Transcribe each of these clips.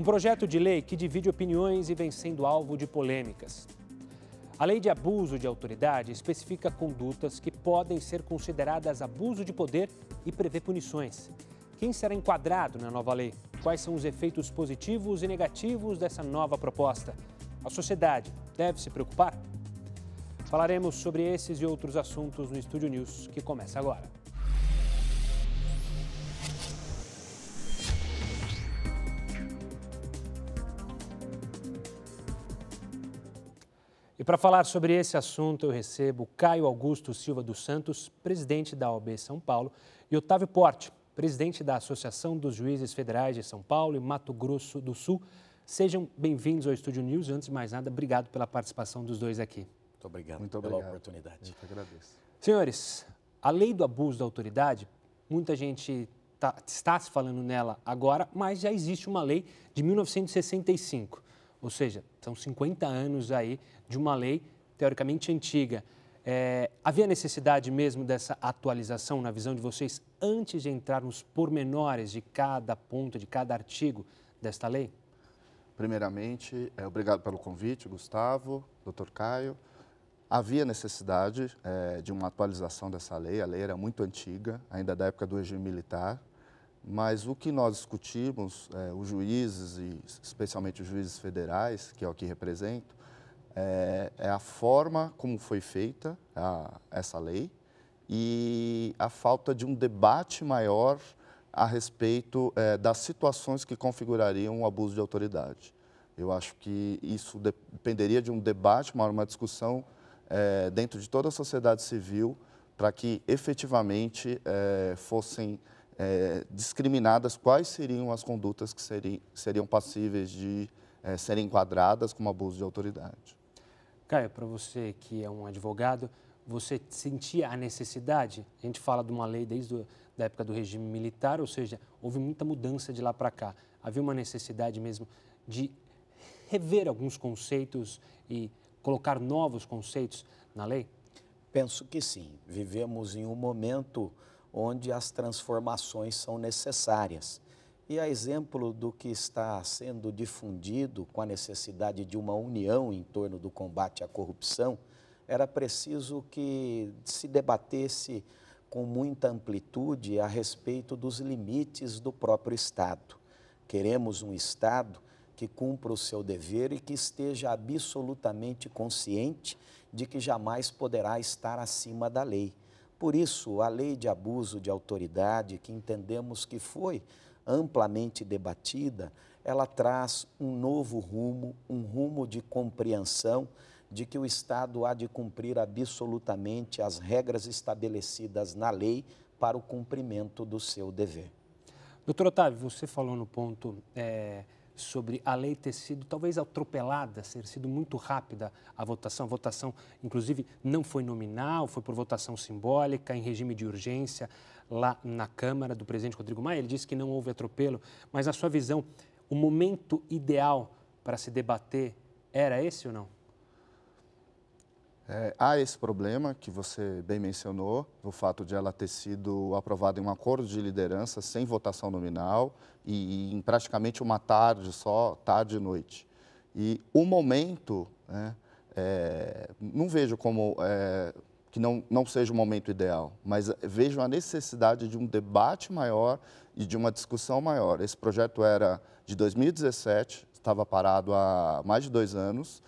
Um projeto de lei que divide opiniões e vem sendo alvo de polêmicas. A lei de abuso de autoridade especifica condutas que podem ser consideradas abuso de poder e prevê punições. Quem será enquadrado na nova lei? Quais são os efeitos positivos e negativos dessa nova proposta? A sociedade deve se preocupar? Falaremos sobre esses e outros assuntos no Estúdio News, que começa agora. para falar sobre esse assunto, eu recebo Caio Augusto Silva dos Santos, presidente da OAB São Paulo, e Otávio Porte, presidente da Associação dos Juízes Federais de São Paulo e Mato Grosso do Sul. Sejam bem-vindos ao Estúdio News. Antes de mais nada, obrigado pela participação dos dois aqui. Muito obrigado Muito obrigado. pela oportunidade. agradeço. Senhores, a lei do abuso da autoridade, muita gente tá, está se falando nela agora, mas já existe uma lei de 1965. Ou seja, são 50 anos aí de uma lei teoricamente antiga. É, havia necessidade mesmo dessa atualização na visão de vocês antes de entrar nos pormenores de cada ponto, de cada artigo desta lei? Primeiramente, é, obrigado pelo convite, Gustavo, doutor Caio. Havia necessidade é, de uma atualização dessa lei, a lei era muito antiga, ainda da época do regime militar. Mas o que nós discutimos, é, os juízes, e especialmente os juízes federais, que é o que represento, é, é a forma como foi feita a, essa lei e a falta de um debate maior a respeito é, das situações que configurariam o um abuso de autoridade. Eu acho que isso dependeria de um debate, maior uma discussão é, dentro de toda a sociedade civil para que efetivamente é, fossem é, discriminadas quais seriam as condutas que seriam, seriam passíveis de é, serem enquadradas como abuso de autoridade. Caio, para você que é um advogado, você sentia a necessidade? A gente fala de uma lei desde a da época do regime militar, ou seja, houve muita mudança de lá para cá. Havia uma necessidade mesmo de rever alguns conceitos e colocar novos conceitos na lei? Penso que sim. Vivemos em um momento onde as transformações são necessárias. E a exemplo do que está sendo difundido com a necessidade de uma união em torno do combate à corrupção, era preciso que se debatesse com muita amplitude a respeito dos limites do próprio Estado. Queremos um Estado que cumpra o seu dever e que esteja absolutamente consciente de que jamais poderá estar acima da lei. Por isso, a lei de abuso de autoridade, que entendemos que foi amplamente debatida, ela traz um novo rumo, um rumo de compreensão de que o Estado há de cumprir absolutamente as regras estabelecidas na lei para o cumprimento do seu dever. Doutor Otávio, você falou no ponto é, sobre a lei ter sido talvez atropelada, ter sido muito rápida a votação. A votação, inclusive, não foi nominal, foi por votação simbólica, em regime de urgência, lá na Câmara do presidente Rodrigo Maia. Ele disse que não houve atropelo, mas, na sua visão, o momento ideal para se debater era esse ou não? É, há esse problema que você bem mencionou, o fato de ela ter sido aprovada em um acordo de liderança sem votação nominal e, e em praticamente uma tarde só, tarde e noite. E o momento, né, é, não vejo como é, que não, não seja o momento ideal, mas vejo a necessidade de um debate maior e de uma discussão maior. Esse projeto era de 2017, estava parado há mais de dois anos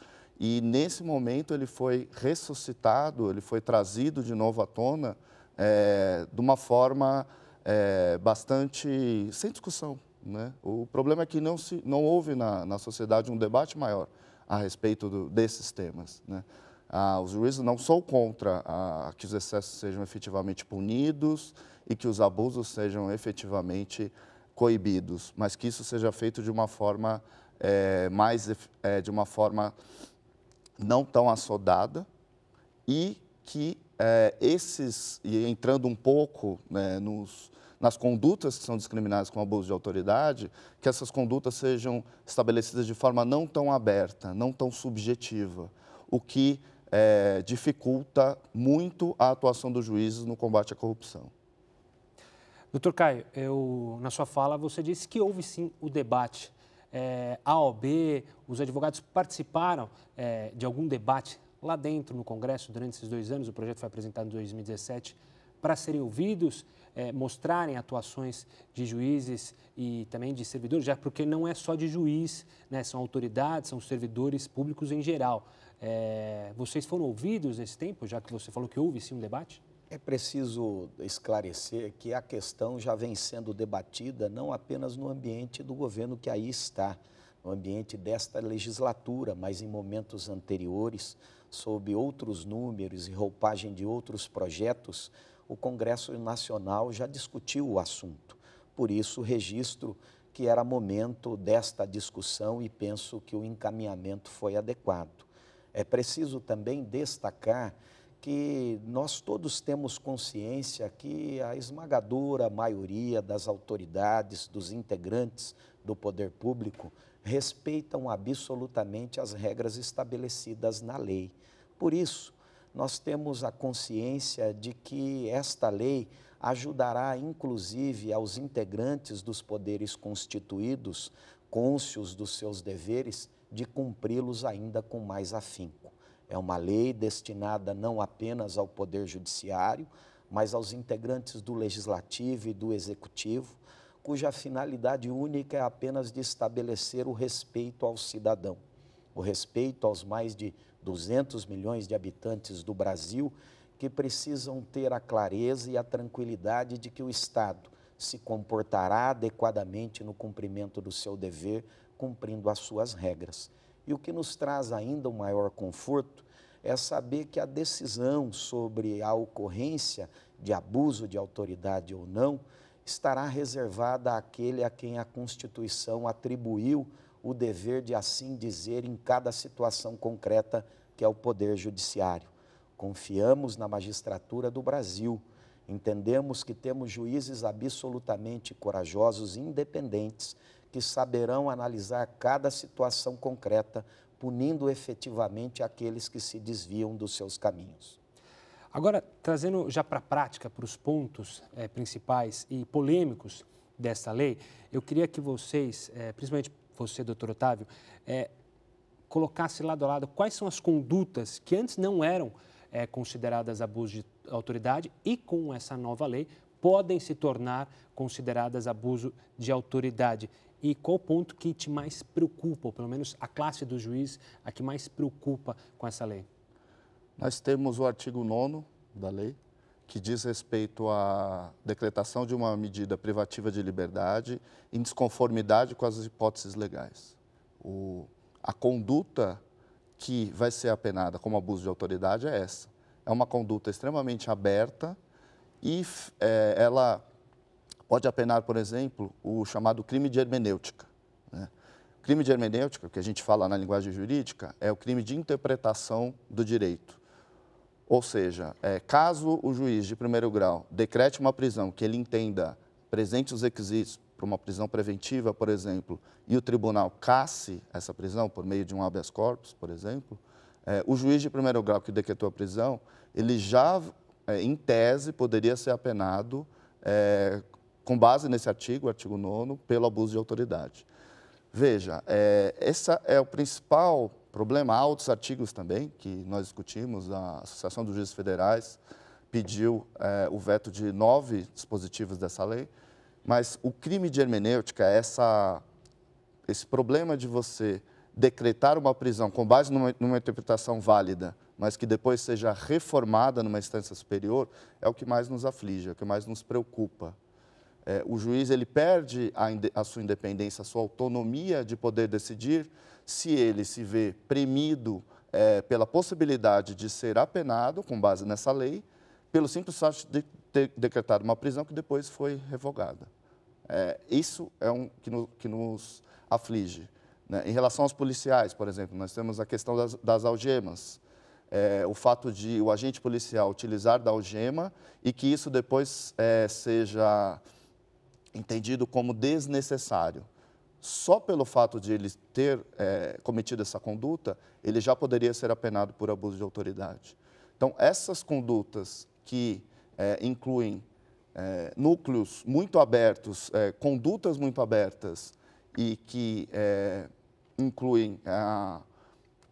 e nesse momento ele foi ressuscitado, ele foi trazido de novo à tona é, de uma forma é, bastante sem discussão. Né? O problema é que não, se, não houve na, na sociedade um debate maior a respeito do, desses temas. Né? Ah, os juízes não são contra a, que os excessos sejam efetivamente punidos e que os abusos sejam efetivamente coibidos, mas que isso seja feito de uma forma é, mais é, de uma forma não tão assodada e que é, esses, e entrando um pouco né, nos, nas condutas que são discriminadas com abuso de autoridade, que essas condutas sejam estabelecidas de forma não tão aberta, não tão subjetiva, o que é, dificulta muito a atuação dos juízes no combate à corrupção. Doutor Caio, eu, na sua fala você disse que houve sim o debate é, a OB, os advogados participaram é, de algum debate lá dentro no Congresso durante esses dois anos? O projeto foi apresentado em 2017 para serem ouvidos, é, mostrarem atuações de juízes e também de servidores, já porque não é só de juiz, né, são autoridades, são servidores públicos em geral. É, vocês foram ouvidos nesse tempo, já que você falou que houve sim um debate? É preciso esclarecer que a questão já vem sendo debatida não apenas no ambiente do governo que aí está, no ambiente desta legislatura, mas em momentos anteriores, sob outros números e roupagem de outros projetos, o Congresso Nacional já discutiu o assunto. Por isso, registro que era momento desta discussão e penso que o encaminhamento foi adequado. É preciso também destacar que nós todos temos consciência que a esmagadora maioria das autoridades, dos integrantes do poder público, respeitam absolutamente as regras estabelecidas na lei. Por isso, nós temos a consciência de que esta lei ajudará, inclusive, aos integrantes dos poderes constituídos, cônscios dos seus deveres, de cumpri-los ainda com mais afinco. É uma lei destinada não apenas ao Poder Judiciário, mas aos integrantes do Legislativo e do Executivo, cuja finalidade única é apenas de estabelecer o respeito ao cidadão, o respeito aos mais de 200 milhões de habitantes do Brasil que precisam ter a clareza e a tranquilidade de que o Estado se comportará adequadamente no cumprimento do seu dever, cumprindo as suas regras. E o que nos traz ainda um maior conforto é saber que a decisão sobre a ocorrência de abuso de autoridade ou não estará reservada àquele a quem a Constituição atribuiu o dever de assim dizer em cada situação concreta, que é o Poder Judiciário. Confiamos na magistratura do Brasil. Entendemos que temos juízes absolutamente corajosos e independentes que saberão analisar cada situação concreta, punindo efetivamente aqueles que se desviam dos seus caminhos. Agora, trazendo já para a prática, para os pontos é, principais e polêmicos desta lei, eu queria que vocês, é, principalmente você, doutor Otávio, é, colocasse lado a lado quais são as condutas que antes não eram é, consideradas abuso de autoridade e com essa nova lei podem se tornar consideradas abuso de autoridade e qual o ponto que te mais preocupa, ou pelo menos a classe do juiz, a que mais preocupa com essa lei? Nós temos o artigo 9 da lei, que diz respeito à decretação de uma medida privativa de liberdade em desconformidade com as hipóteses legais. O, a conduta que vai ser apenada como abuso de autoridade é essa. É uma conduta extremamente aberta e é, ela Pode apenar, por exemplo, o chamado crime de hermenêutica. Né? Crime de hermenêutica, que a gente fala na linguagem jurídica, é o crime de interpretação do direito. Ou seja, é, caso o juiz de primeiro grau decrete uma prisão que ele entenda presente os requisitos para uma prisão preventiva, por exemplo, e o tribunal casse essa prisão por meio de um habeas corpus, por exemplo, é, o juiz de primeiro grau que decretou a prisão, ele já, é, em tese, poderia ser apenado é, com base nesse artigo, artigo 9, pelo abuso de autoridade. Veja, é, esse é o principal problema. Há outros artigos também que nós discutimos, a Associação dos Juízes Federais pediu é, o veto de nove dispositivos dessa lei, mas o crime de hermenêutica, essa, esse problema de você decretar uma prisão com base numa, numa interpretação válida, mas que depois seja reformada numa instância superior, é o que mais nos aflige, é o que mais nos preocupa é, o juiz ele perde a, a, sua independência, a sua autonomia de poder decidir se ele se vê premido é, pela possibilidade de ser apenado, com base nessa lei, pelo simples fato de ter decretado uma prisão que depois foi revogada. É, isso é um que, no, que nos aflige. Né? Em relação aos policiais, por exemplo, nós temos a questão das, das algemas. É, o fato de o agente policial utilizar da algema e que isso depois é, seja entendido como desnecessário. Só pelo fato de ele ter é, cometido essa conduta, ele já poderia ser apenado por abuso de autoridade. Então, essas condutas que é, incluem é, núcleos muito abertos, é, condutas muito abertas e que é, incluem a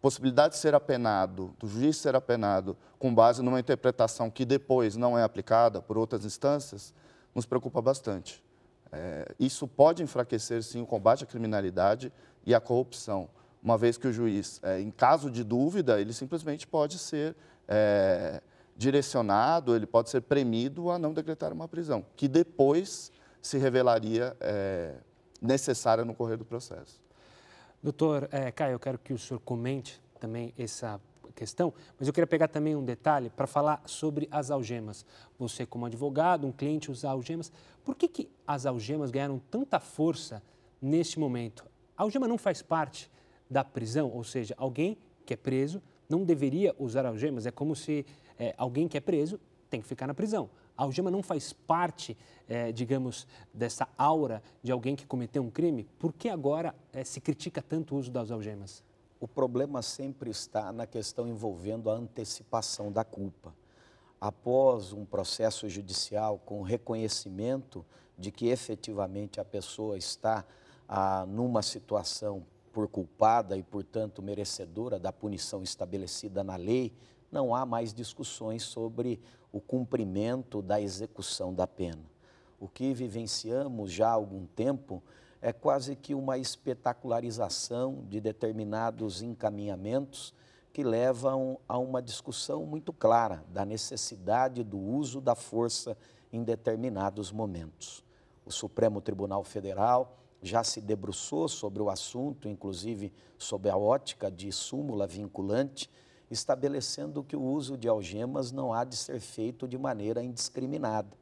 possibilidade de ser apenado, do juiz ser apenado, com base numa interpretação que depois não é aplicada por outras instâncias, nos preocupa bastante. É, isso pode enfraquecer, sim, o combate à criminalidade e à corrupção, uma vez que o juiz, é, em caso de dúvida, ele simplesmente pode ser é, direcionado, ele pode ser premido a não decretar uma prisão, que depois se revelaria é, necessária no correr do processo. Doutor é, Caio, eu quero que o senhor comente também essa questão, mas eu queria pegar também um detalhe para falar sobre as algemas. Você, como advogado, um cliente usa algemas. Por que, que as algemas ganharam tanta força neste momento? A algema não faz parte da prisão, ou seja, alguém que é preso não deveria usar algemas. É como se é, alguém que é preso tem que ficar na prisão. A algema não faz parte, é, digamos, dessa aura de alguém que cometeu um crime. Por que agora é, se critica tanto o uso das algemas? o problema sempre está na questão envolvendo a antecipação da culpa. Após um processo judicial com reconhecimento de que efetivamente a pessoa está ah, numa situação por culpada e, portanto, merecedora da punição estabelecida na lei, não há mais discussões sobre o cumprimento da execução da pena. O que vivenciamos já há algum tempo é quase que uma espetacularização de determinados encaminhamentos que levam a uma discussão muito clara da necessidade do uso da força em determinados momentos. O Supremo Tribunal Federal já se debruçou sobre o assunto, inclusive sob a ótica de súmula vinculante, estabelecendo que o uso de algemas não há de ser feito de maneira indiscriminada.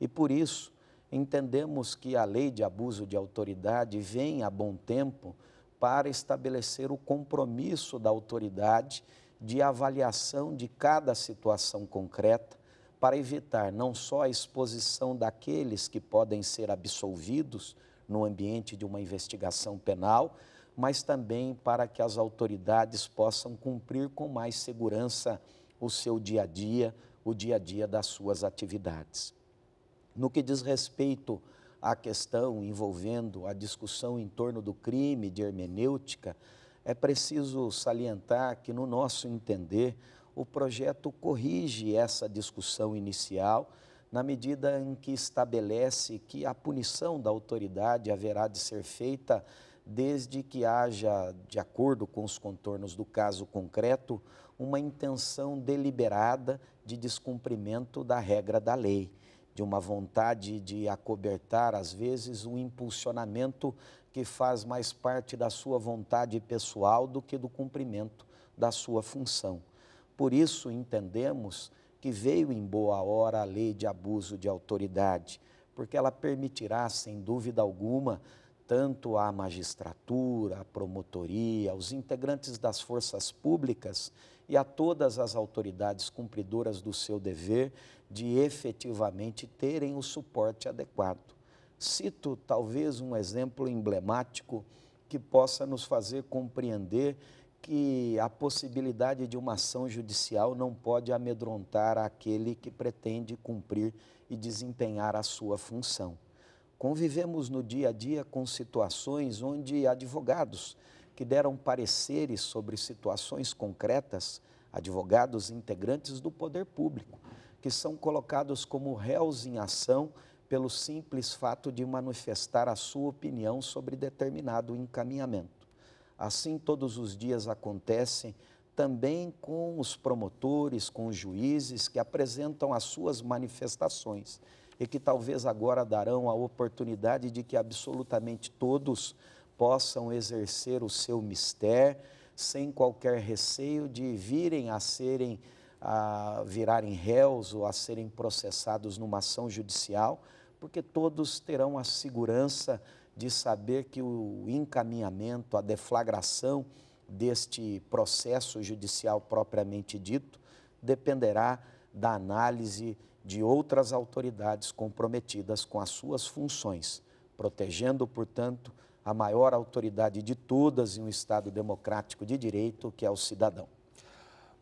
E por isso, entendemos que a lei de abuso de autoridade vem a bom tempo para estabelecer o compromisso da autoridade de avaliação de cada situação concreta, para evitar não só a exposição daqueles que podem ser absolvidos no ambiente de uma investigação penal, mas também para que as autoridades possam cumprir com mais segurança o seu dia a dia, o dia a dia das suas atividades. No que diz respeito à questão envolvendo a discussão em torno do crime de hermenêutica, é preciso salientar que, no nosso entender, o projeto corrige essa discussão inicial na medida em que estabelece que a punição da autoridade haverá de ser feita desde que haja, de acordo com os contornos do caso concreto, uma intenção deliberada de descumprimento da regra da lei de uma vontade de acobertar, às vezes, um impulsionamento que faz mais parte da sua vontade pessoal do que do cumprimento da sua função. Por isso, entendemos que veio em boa hora a lei de abuso de autoridade, porque ela permitirá, sem dúvida alguma, tanto à magistratura, à promotoria, aos integrantes das forças públicas e a todas as autoridades cumpridoras do seu dever de efetivamente terem o suporte adequado. Cito talvez um exemplo emblemático que possa nos fazer compreender que a possibilidade de uma ação judicial não pode amedrontar aquele que pretende cumprir e desempenhar a sua função. Convivemos no dia a dia com situações onde advogados que deram pareceres sobre situações concretas, advogados integrantes do poder público, que são colocados como réus em ação pelo simples fato de manifestar a sua opinião sobre determinado encaminhamento. Assim, todos os dias acontecem também com os promotores, com os juízes que apresentam as suas manifestações e que talvez agora darão a oportunidade de que absolutamente todos possam exercer o seu mistério sem qualquer receio de virem a serem a virarem réus ou a serem processados numa ação judicial, porque todos terão a segurança de saber que o encaminhamento, a deflagração deste processo judicial propriamente dito, dependerá da análise de outras autoridades comprometidas com as suas funções, protegendo, portanto, a maior autoridade de todas em um Estado democrático de direito, que é o cidadão.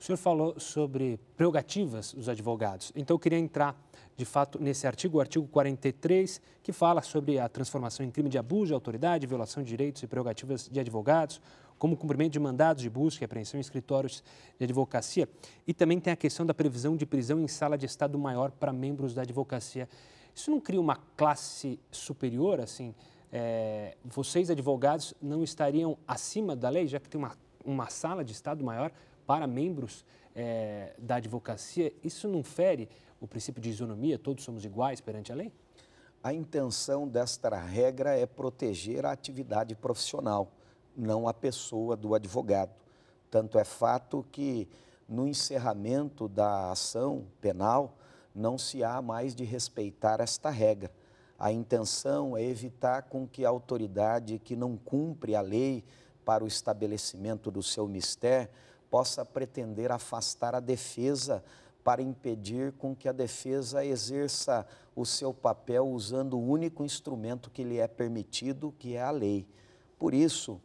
O senhor falou sobre prerrogativas dos advogados, então eu queria entrar de fato nesse artigo, o artigo 43, que fala sobre a transformação em crime de abuso de autoridade, violação de direitos e prerrogativas de advogados, como cumprimento de mandados de busca e apreensão em escritórios de advocacia. E também tem a questão da previsão de prisão em sala de Estado maior para membros da advocacia. Isso não cria uma classe superior, assim, é, vocês, advogados, não estariam acima da lei, já que tem uma, uma sala de Estado maior para membros é, da advocacia? Isso não fere o princípio de isonomia, todos somos iguais perante a lei? A intenção desta regra é proteger a atividade profissional, não a pessoa do advogado. Tanto é fato que, no encerramento da ação penal, não se há mais de respeitar esta regra a intenção é evitar com que a autoridade que não cumpre a lei para o estabelecimento do seu mistério possa pretender afastar a defesa para impedir com que a defesa exerça o seu papel usando o único instrumento que lhe é permitido, que é a lei. Por isso,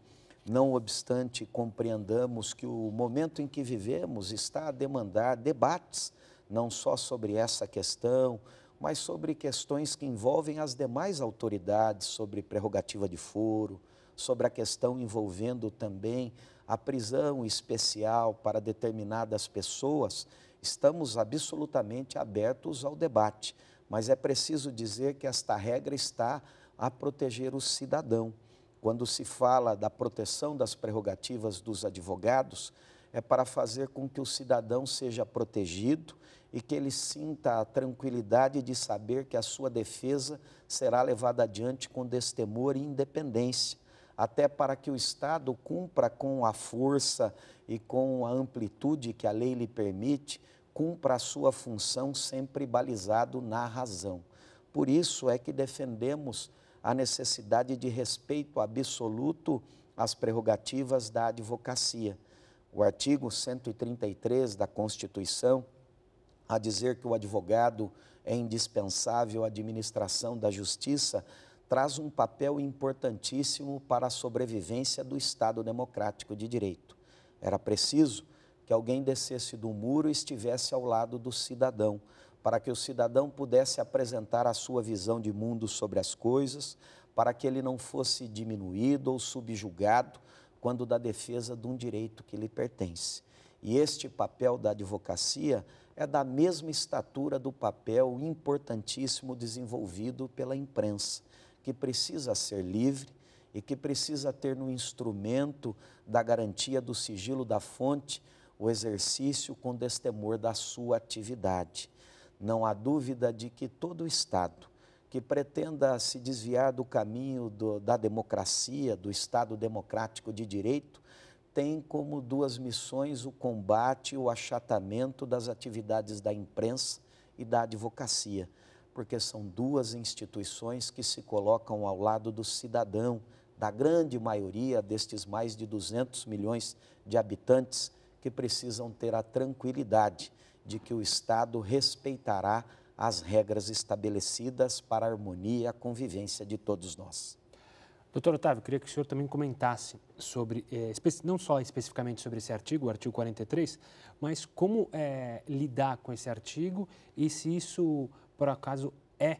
não obstante compreendamos que o momento em que vivemos está a demandar debates, não só sobre essa questão, mas sobre questões que envolvem as demais autoridades, sobre prerrogativa de foro, sobre a questão envolvendo também a prisão especial para determinadas pessoas, estamos absolutamente abertos ao debate. Mas é preciso dizer que esta regra está a proteger o cidadão. Quando se fala da proteção das prerrogativas dos advogados, é para fazer com que o cidadão seja protegido e que ele sinta a tranquilidade de saber que a sua defesa será levada adiante com destemor e independência, até para que o Estado cumpra com a força e com a amplitude que a lei lhe permite, cumpra a sua função sempre balizado na razão. Por isso é que defendemos a necessidade de respeito absoluto às prerrogativas da advocacia. O artigo 133 da Constituição a dizer que o advogado é indispensável à administração da justiça traz um papel importantíssimo para a sobrevivência do Estado democrático de direito. Era preciso que alguém descesse do muro e estivesse ao lado do cidadão, para que o cidadão pudesse apresentar a sua visão de mundo sobre as coisas, para que ele não fosse diminuído ou subjugado quando da defesa de um direito que lhe pertence. E este papel da advocacia é da mesma estatura do papel importantíssimo desenvolvido pela imprensa, que precisa ser livre e que precisa ter no instrumento da garantia do sigilo da fonte o exercício com destemor da sua atividade. Não há dúvida de que todo o Estado que pretenda se desviar do caminho do, da democracia, do Estado democrático de direito, tem como duas missões o combate e o achatamento das atividades da imprensa e da advocacia, porque são duas instituições que se colocam ao lado do cidadão, da grande maioria destes mais de 200 milhões de habitantes que precisam ter a tranquilidade de que o Estado respeitará as regras estabelecidas para a harmonia e a convivência de todos nós. Doutor Otávio, queria que o senhor também comentasse sobre, eh, não só especificamente sobre esse artigo, o artigo 43, mas como eh, lidar com esse artigo e se isso, por acaso, é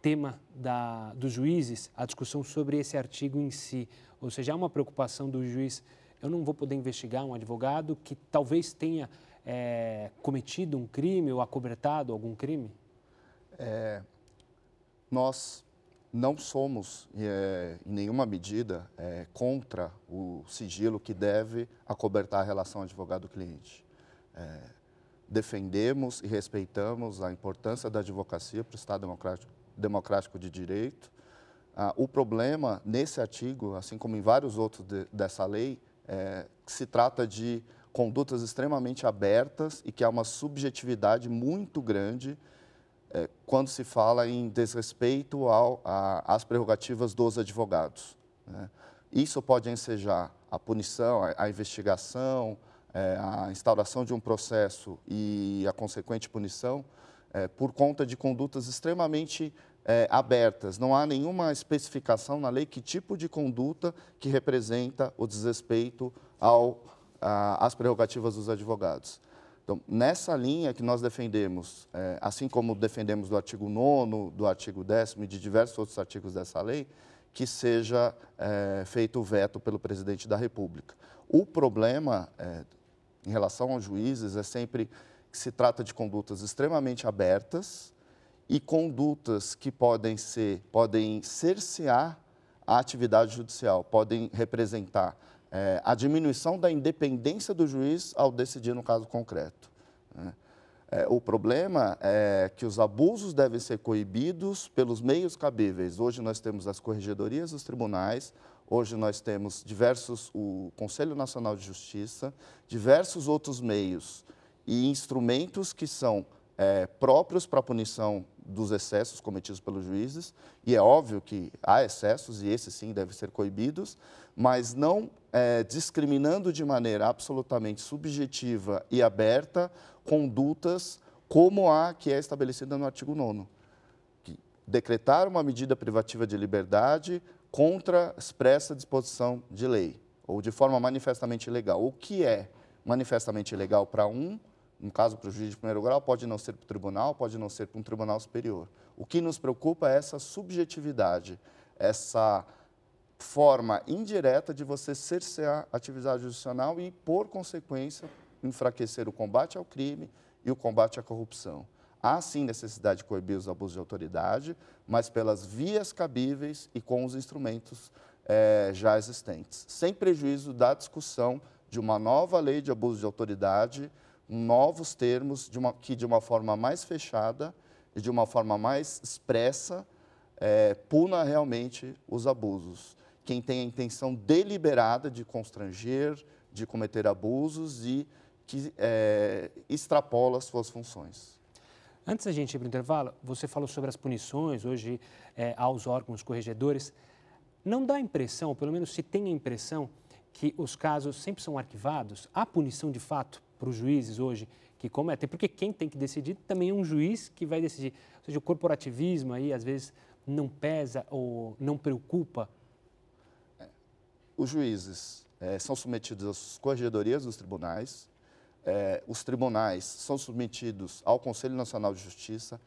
tema da, dos juízes, a discussão sobre esse artigo em si. Ou seja, há uma preocupação do juiz, eu não vou poder investigar um advogado que talvez tenha eh, cometido um crime ou acobertado algum crime? É, nós não somos, é, em nenhuma medida, é, contra o sigilo que deve acobertar a relação advogado-cliente. É, defendemos e respeitamos a importância da advocacia para o Estado democrático, democrático de Direito. Ah, o problema nesse artigo, assim como em vários outros de, dessa lei, é que se trata de condutas extremamente abertas e que há uma subjetividade muito grande é, quando se fala em desrespeito ao, a, às prerrogativas dos advogados. Né? Isso pode ensejar a punição, a, a investigação, é, a instauração de um processo e a consequente punição é, por conta de condutas extremamente é, abertas. Não há nenhuma especificação na lei que tipo de conduta que representa o desrespeito ao, às prerrogativas dos advogados. Então, nessa linha que nós defendemos, é, assim como defendemos do artigo 9, do artigo 10 e de diversos outros artigos dessa lei, que seja é, feito o veto pelo presidente da República. O problema é, em relação aos juízes é sempre que se trata de condutas extremamente abertas e condutas que podem ser podem cercear a atividade judicial, podem representar é, a diminuição da independência do juiz ao decidir no caso concreto. Né? É, o problema é que os abusos devem ser coibidos pelos meios cabíveis. Hoje nós temos as corregedorias dos tribunais, hoje nós temos diversos, o Conselho Nacional de Justiça, diversos outros meios e instrumentos que são é, próprios para a punição dos excessos cometidos pelos juízes, e é óbvio que há excessos, e esses sim devem ser coibidos, mas não é, discriminando de maneira absolutamente subjetiva e aberta condutas como a que é estabelecida no artigo 9. Decretar uma medida privativa de liberdade contra expressa disposição de lei, ou de forma manifestamente ilegal. O que é manifestamente ilegal para um um caso para o juiz de primeiro grau pode não ser para o tribunal, pode não ser para um tribunal superior. O que nos preocupa é essa subjetividade, essa forma indireta de você cercear a atividade judicial e, por consequência, enfraquecer o combate ao crime e o combate à corrupção. Há sim necessidade de coibir os abusos de autoridade, mas pelas vias cabíveis e com os instrumentos é, já existentes, sem prejuízo da discussão de uma nova lei de abuso de autoridade novos termos de uma, que, de uma forma mais fechada e de uma forma mais expressa, é, puna realmente os abusos. Quem tem a intenção deliberada de constranger, de cometer abusos e que é, extrapola as suas funções. Antes da gente ir para o intervalo, você falou sobre as punições hoje é, aos órgãos corregedores. Não dá a impressão, pelo menos se tem a impressão, que os casos sempre são arquivados? Há punição de fato para os juízes hoje que cometem, porque quem tem que decidir também é um juiz que vai decidir. Ou seja, o corporativismo aí às vezes não pesa ou não preocupa. É, os juízes é, são submetidos às corregedorias dos tribunais, é, os tribunais são submetidos ao Conselho Nacional de Justiça,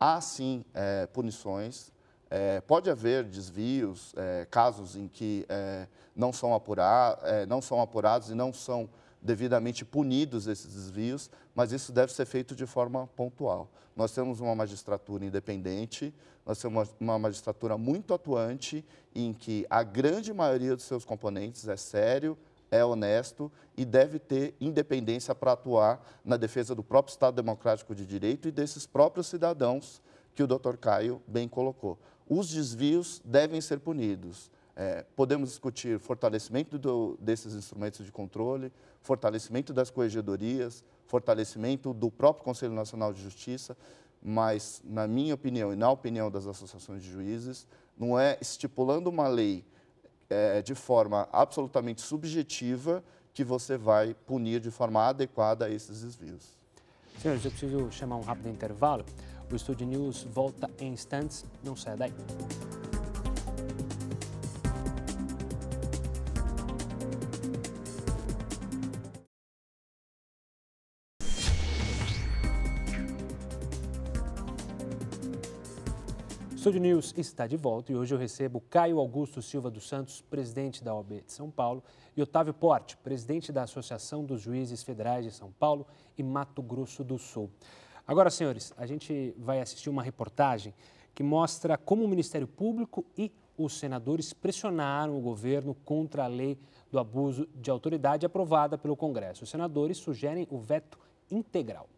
há sim é, punições, é, pode haver desvios, é, casos em que é, não, são apurar, não são apurados e não são devidamente punidos esses desvios, mas isso deve ser feito de forma pontual. Nós temos uma magistratura independente, nós temos uma magistratura muito atuante, em que a grande maioria dos seus componentes é sério, é honesto e deve ter independência para atuar na defesa do próprio Estado Democrático de Direito e desses próprios cidadãos que o doutor Caio bem colocou. Os desvios devem ser punidos é, podemos discutir fortalecimento do, desses instrumentos de controle, fortalecimento das corregedorias, fortalecimento do próprio Conselho Nacional de Justiça, mas, na minha opinião e na opinião das associações de juízes, não é estipulando uma lei é, de forma absolutamente subjetiva que você vai punir de forma adequada esses desvios. Senhores, eu preciso chamar um rápido intervalo. O Estúdio News volta em instantes. Não saia daí. Estúdio News está de volta e hoje eu recebo Caio Augusto Silva dos Santos, presidente da OAB de São Paulo, e Otávio Porte, presidente da Associação dos Juízes Federais de São Paulo e Mato Grosso do Sul. Agora, senhores, a gente vai assistir uma reportagem que mostra como o Ministério Público e os senadores pressionaram o governo contra a lei do abuso de autoridade aprovada pelo Congresso. Os senadores sugerem o veto integral.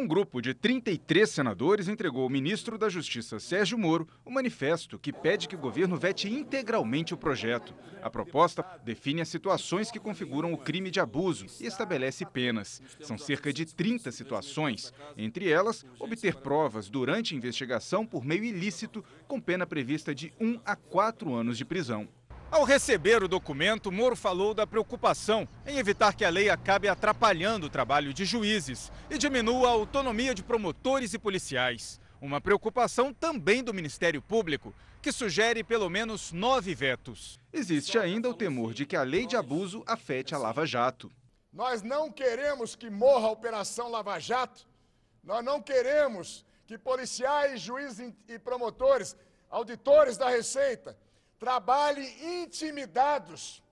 Um grupo de 33 senadores entregou ao ministro da Justiça, Sérgio Moro, o um manifesto que pede que o governo vete integralmente o projeto. A proposta define as situações que configuram o crime de abuso e estabelece penas. São cerca de 30 situações, entre elas, obter provas durante investigação por meio ilícito, com pena prevista de 1 a 4 anos de prisão. Ao receber o documento, Moro falou da preocupação em evitar que a lei acabe atrapalhando o trabalho de juízes e diminua a autonomia de promotores e policiais. Uma preocupação também do Ministério Público, que sugere pelo menos nove vetos. Existe ainda o temor de que a lei de abuso afete a Lava Jato. Nós não queremos que morra a Operação Lava Jato. Nós não queremos que policiais, juízes e promotores, auditores da Receita, trabalhe intimidados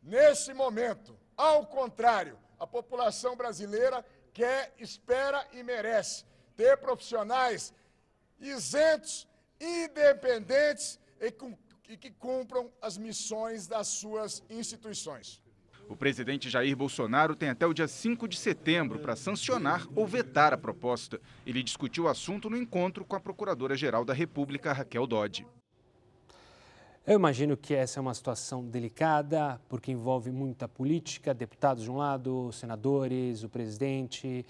nesse momento. Ao contrário, a população brasileira quer, espera e merece ter profissionais isentos, independentes e, com, e que cumpram as missões das suas instituições. O presidente Jair Bolsonaro tem até o dia 5 de setembro para sancionar ou vetar a proposta. Ele discutiu o assunto no encontro com a Procuradora-Geral da República, Raquel Dodge. Eu imagino que essa é uma situação delicada, porque envolve muita política, deputados de um lado, senadores, o presidente.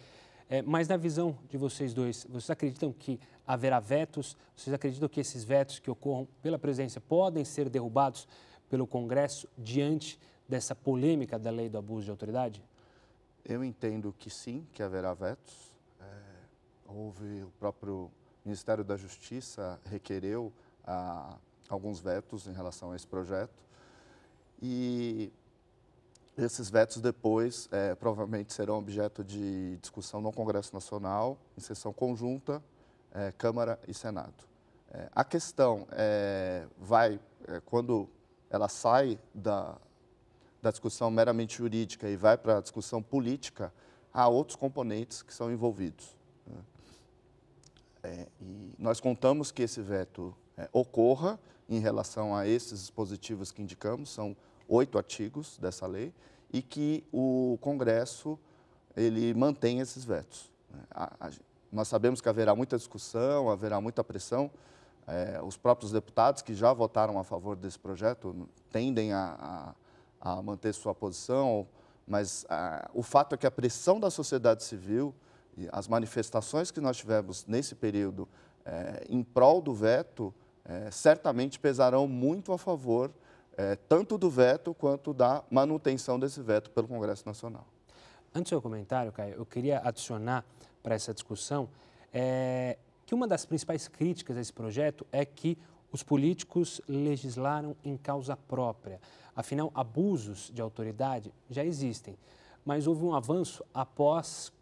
É, mas na visão de vocês dois, vocês acreditam que haverá vetos? Vocês acreditam que esses vetos que ocorram pela presidência podem ser derrubados pelo Congresso diante dessa polêmica da lei do abuso de autoridade? Eu entendo que sim, que haverá vetos. É, houve o próprio Ministério da Justiça requereu a alguns vetos em relação a esse projeto. E esses vetos depois é, provavelmente serão objeto de discussão no Congresso Nacional, em sessão conjunta, é, Câmara e Senado. É, a questão é, vai, é, quando ela sai da, da discussão meramente jurídica e vai para a discussão política, há outros componentes que são envolvidos. Né? É, e nós contamos que esse veto ocorra, em relação a esses dispositivos que indicamos, são oito artigos dessa lei, e que o Congresso ele mantém esses vetos. Né. A, a, nós sabemos que haverá muita discussão, haverá muita pressão. É, os próprios deputados que já votaram a favor desse projeto tendem a, a manter sua posição, mas o fato é que a pressão da sociedade civil e as manifestações que nós tivemos nesse período é, em prol do veto é, certamente pesarão muito a favor é, tanto do veto quanto da manutenção desse veto pelo Congresso Nacional. Antes do seu comentário, Caio, eu queria adicionar para essa discussão é, que uma das principais críticas a esse projeto é que os políticos legislaram em causa própria. Afinal, abusos de autoridade já existem, mas houve um avanço após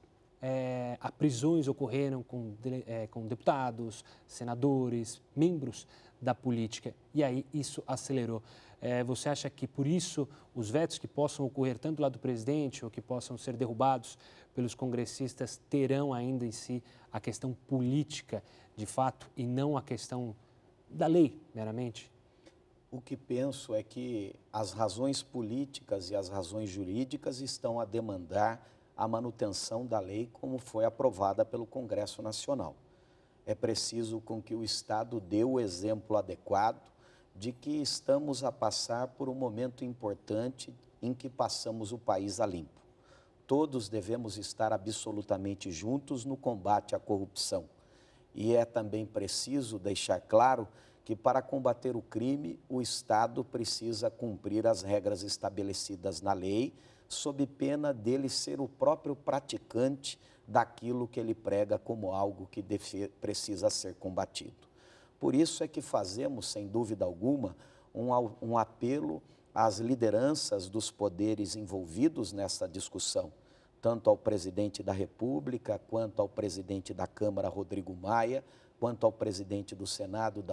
é, prisões ocorreram com, é, com deputados, senadores, membros da política. E aí isso acelerou. É, você acha que por isso os vetos que possam ocorrer tanto lá do presidente ou que possam ser derrubados pelos congressistas terão ainda em si a questão política de fato e não a questão da lei meramente? O que penso é que as razões políticas e as razões jurídicas estão a demandar a manutenção da lei como foi aprovada pelo Congresso Nacional. É preciso com que o Estado dê o exemplo adequado de que estamos a passar por um momento importante em que passamos o país a limpo. Todos devemos estar absolutamente juntos no combate à corrupção. E é também preciso deixar claro que, para combater o crime, o Estado precisa cumprir as regras estabelecidas na lei sob pena dele ser o próprio praticante daquilo que ele prega como algo que precisa ser combatido. Por isso é que fazemos, sem dúvida alguma, um, um apelo às lideranças dos poderes envolvidos nessa discussão, tanto ao presidente da República, quanto ao presidente da Câmara, Rodrigo Maia, quanto ao presidente do Senado,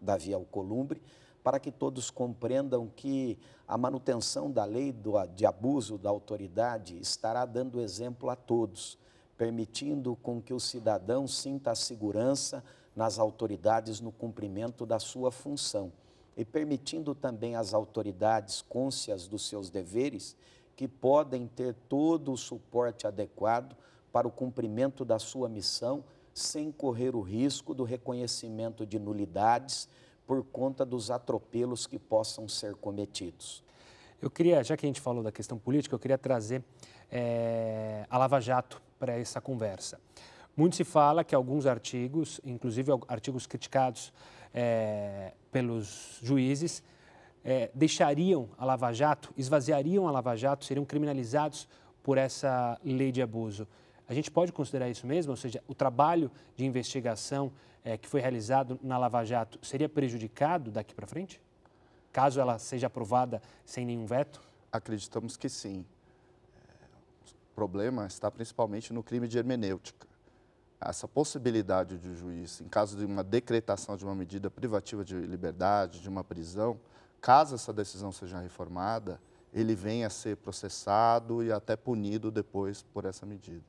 Davi Alcolumbre, para que todos compreendam que a manutenção da lei do, de abuso da autoridade estará dando exemplo a todos, permitindo com que o cidadão sinta a segurança nas autoridades no cumprimento da sua função e permitindo também às autoridades cônscias dos seus deveres que podem ter todo o suporte adequado para o cumprimento da sua missão sem correr o risco do reconhecimento de nulidades por conta dos atropelos que possam ser cometidos. Eu queria, já que a gente falou da questão política, eu queria trazer é, a Lava Jato para essa conversa. Muito se fala que alguns artigos, inclusive artigos criticados é, pelos juízes, é, deixariam a Lava Jato, esvaziariam a Lava Jato, seriam criminalizados por essa lei de abuso. A gente pode considerar isso mesmo? Ou seja, o trabalho de investigação é, que foi realizado na Lava Jato seria prejudicado daqui para frente? Caso ela seja aprovada sem nenhum veto? Acreditamos que sim. É, o problema está principalmente no crime de hermenêutica. Essa possibilidade de o juiz, em caso de uma decretação de uma medida privativa de liberdade, de uma prisão, caso essa decisão seja reformada, ele venha a ser processado e até punido depois por essa medida.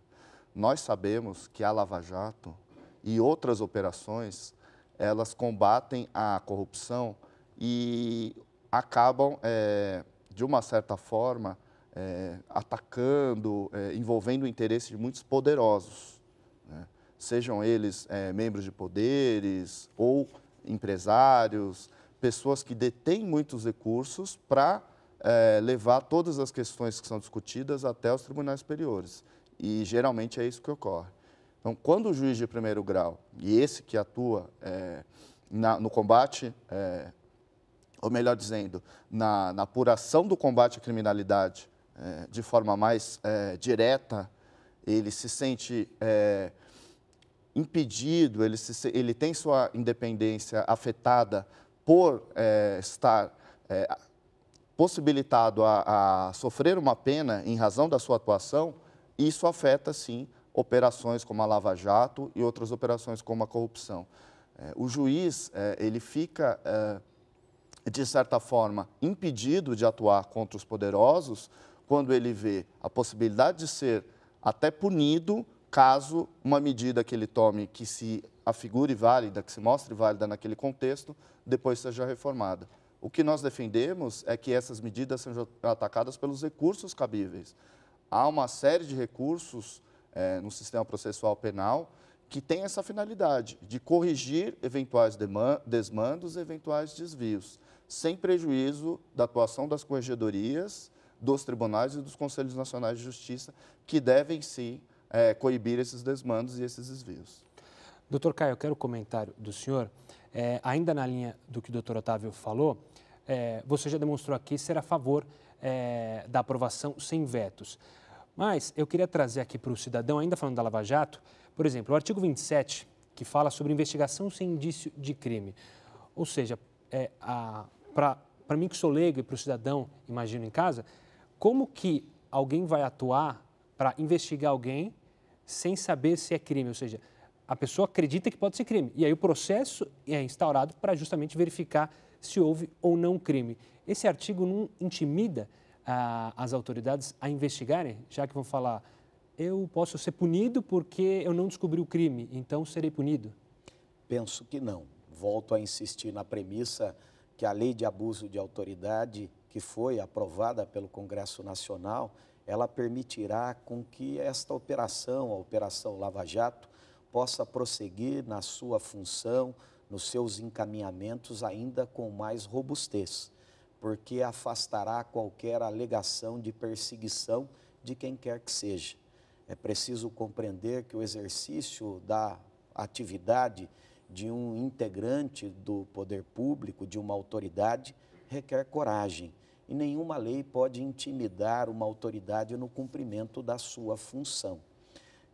Nós sabemos que a Lava Jato e outras operações, elas combatem a corrupção e acabam, é, de uma certa forma, é, atacando, é, envolvendo o interesse de muitos poderosos, né? sejam eles é, membros de poderes ou empresários, pessoas que detêm muitos recursos para é, levar todas as questões que são discutidas até os tribunais superiores. E geralmente é isso que ocorre. Então, quando o juiz de primeiro grau, e esse que atua é, na, no combate, é, ou melhor dizendo, na, na, apuração do combate à criminalidade é, de forma mais é, direta, ele se sente é, impedido, ele, se, ele tem sua independência afetada por é, estar possibilitado a, a sofrer uma pena em razão da sua atuação, isso afeta, sim, operações como a Lava Jato e outras operações como a corrupção. É, o juiz, é, ele fica, é, de certa forma, impedido de atuar contra os poderosos quando ele vê a possibilidade de ser até punido caso uma medida que ele tome que se afigure válida, que se mostre válida naquele contexto, depois seja reformada. O que nós defendemos é que essas medidas sejam atacadas pelos recursos cabíveis. Há uma série de recursos é, no sistema processual penal, que tem essa finalidade de corrigir eventuais desmandos, eventuais desvios, sem prejuízo da atuação das corregedorias, dos tribunais e dos conselhos nacionais de justiça, que devem sim é, coibir esses desmandos e esses desvios. Doutor Caio, eu quero o comentário do senhor. É, ainda na linha do que o doutor Otávio falou, é, você já demonstrou aqui ser a favor é, da aprovação sem vetos. Mas eu queria trazer aqui para o cidadão, ainda falando da Lava Jato, por exemplo, o artigo 27, que fala sobre investigação sem indício de crime. Ou seja, é, para mim que sou leigo e para o cidadão, imagino em casa, como que alguém vai atuar para investigar alguém sem saber se é crime? Ou seja, a pessoa acredita que pode ser crime. E aí o processo é instaurado para justamente verificar se houve ou não crime. Esse artigo não intimida a, as autoridades a investigarem, já que vão falar, eu posso ser punido porque eu não descobri o crime, então serei punido? Penso que não. Volto a insistir na premissa que a lei de abuso de autoridade, que foi aprovada pelo Congresso Nacional, ela permitirá com que esta operação, a Operação Lava Jato, possa prosseguir na sua função, nos seus encaminhamentos ainda com mais robustez porque afastará qualquer alegação de perseguição de quem quer que seja. É preciso compreender que o exercício da atividade de um integrante do poder público, de uma autoridade, requer coragem. E nenhuma lei pode intimidar uma autoridade no cumprimento da sua função.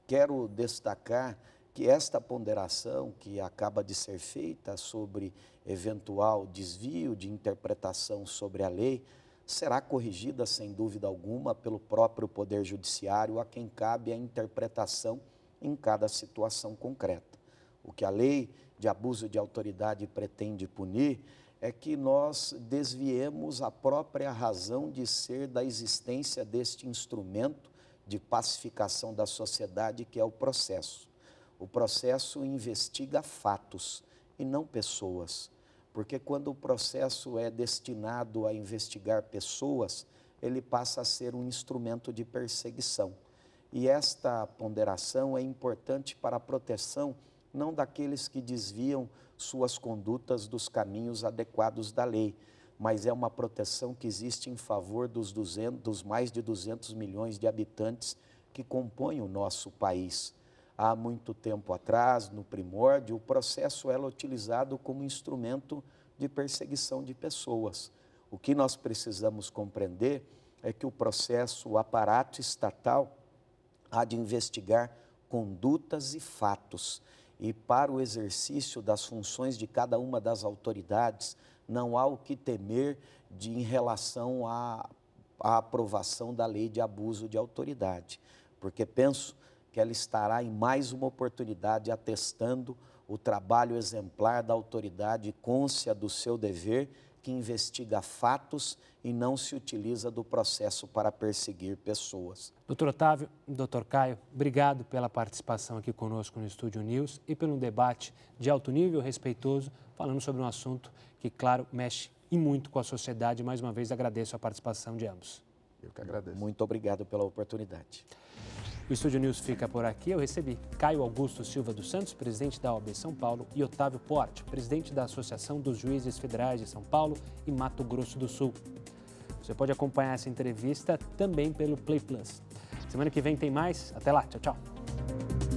Quero destacar que esta ponderação que acaba de ser feita sobre eventual desvio de interpretação sobre a lei será corrigida, sem dúvida alguma, pelo próprio Poder Judiciário, a quem cabe a interpretação em cada situação concreta. O que a lei de abuso de autoridade pretende punir é que nós desviemos a própria razão de ser da existência deste instrumento de pacificação da sociedade, que é o processo. O processo investiga fatos e não pessoas. Porque quando o processo é destinado a investigar pessoas, ele passa a ser um instrumento de perseguição. E esta ponderação é importante para a proteção não daqueles que desviam suas condutas dos caminhos adequados da lei, mas é uma proteção que existe em favor dos, 200, dos mais de 200 milhões de habitantes que compõem o nosso país há muito tempo atrás, no primórdio, o processo era utilizado como instrumento de perseguição de pessoas. O que nós precisamos compreender é que o processo, o aparato estatal, há de investigar condutas e fatos. E para o exercício das funções de cada uma das autoridades, não há o que temer de, em relação à, à aprovação da lei de abuso de autoridade. Porque penso que ela estará em mais uma oportunidade atestando o trabalho exemplar da autoridade côncia do seu dever, que investiga fatos e não se utiliza do processo para perseguir pessoas. Doutor Otávio, doutor Caio, obrigado pela participação aqui conosco no Estúdio News e pelo debate de alto nível respeitoso, falando sobre um assunto que, claro, mexe e muito com a sociedade. Mais uma vez agradeço a participação de ambos. Eu que agradeço. Muito obrigado pela oportunidade. O Estúdio News fica por aqui. Eu recebi Caio Augusto Silva dos Santos, presidente da OAB São Paulo, e Otávio Porte, presidente da Associação dos Juízes Federais de São Paulo e Mato Grosso do Sul. Você pode acompanhar essa entrevista também pelo Play Plus. Semana que vem tem mais. Até lá. Tchau, tchau.